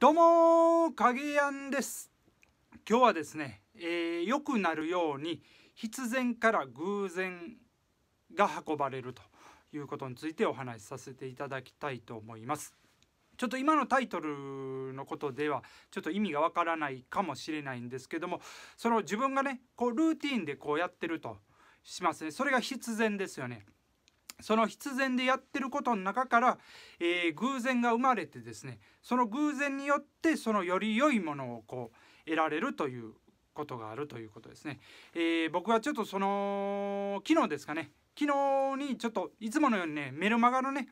どうも影やんです今日はですね、えー、良くなるように必然から偶然が運ばれるということについてお話しさせていただきたいと思いますちょっと今のタイトルのことではちょっと意味がわからないかもしれないんですけどもその自分がねこうルーティンでこうやってるとしますねそれが必然ですよねその必然でやってることの中から、えー、偶然が生まれてですねその偶然によってそのより良いものをこう得られるということがあるということですね。えー、僕はちょっとその昨日ですかね昨日にちょっといつものようにねメルマガのね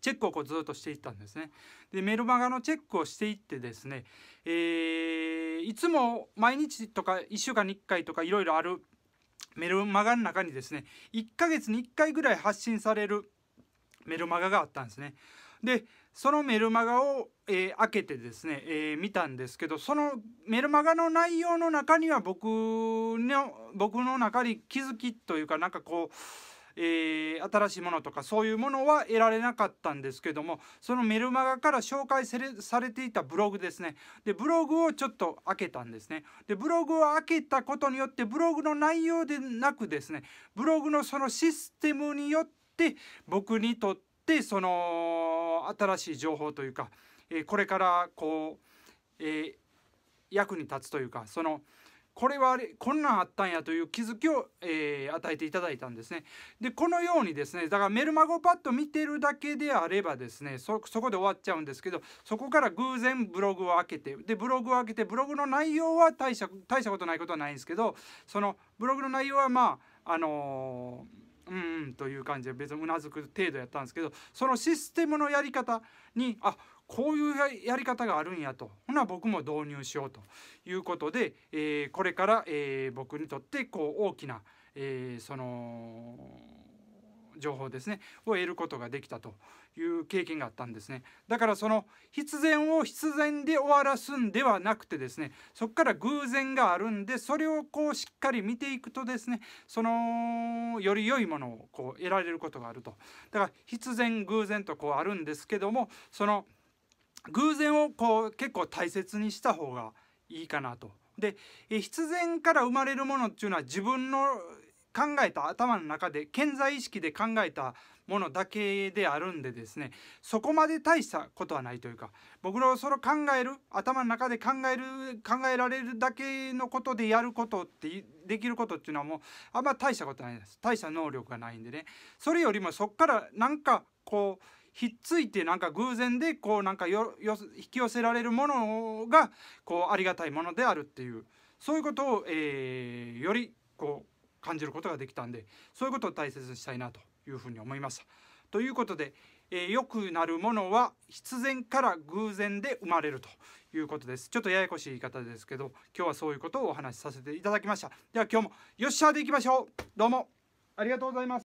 チェックをこうずっとしていったんですね。でメルマガのチェックをしていってですね、えー、いつも毎日とか1週間に1回とかいろいろあるメルマガの中にですね1ヶ月に1回ぐらい発信されるメルマガがあったんですね。でそのメルマガを、えー、開けてですね、えー、見たんですけどそのメルマガの内容の中には僕の僕の中に気づきというかなんかこうえー、新しいものとかそういうものは得られなかったんですけどもそのメルマガから紹介されていたブログですねでブログをちょっと開けたんですねでブログを開けたことによってブログの内容でなくですねブログのそのシステムによって僕にとってその新しい情報というか、えー、これからこう、えー、役に立つというかその、これはあれこんなんあったんやという気づきを、えー、与えていただいたんですね。でこのようにですねだからメルマゴパッド見てるだけであればですねそこで終わっちゃうんですけどそこから偶然ブログを開けてでブログを開けてブログの内容は大した大したことないことはないんですけどそのブログの内容はまああのーうんという感じで別にうなずく程度やったんですけどそのシステムのやり方にあこういうやり方があるんやとほな僕も導入しようということで、えー、これから、えー、僕にとってこう大きな、えー、その情報ですねを得ることができたという経験があったんですねだからその必然を必然で終わらすんではなくてですねそこから偶然があるんでそれをこうしっかり見ていくとですねそのより良いものをこう得られることがあるとだから必然偶然とこうあるんですけどもその偶然をこう結構大切にした方がいいかなと。で必然から生まれるものっていうのは自分の考えた頭の中で健在意識で考えたものだけであるんでですねそこまで大したことはないというか僕のその考える頭の中で考える考えられるだけのことでやることってできることっていうのはもうあんま大したことないです大した能力がないんでねそれよりもそっからなんかこうひっついてなんか偶然でこうなんかよよ引き寄せられるものがこうありがたいものであるっていうそういうことを、えー、よりこう感じることができたんでそういうことを大切にしたいなというふうに思いました。ということで、えー、良くなるものは必然から偶然で生まれるということです。ちょっとややこしい言い方ですけど、今日はそういうことをお話しさせていただきました。では今日もよっしゃーでいきましょう。どうもありがとうございます。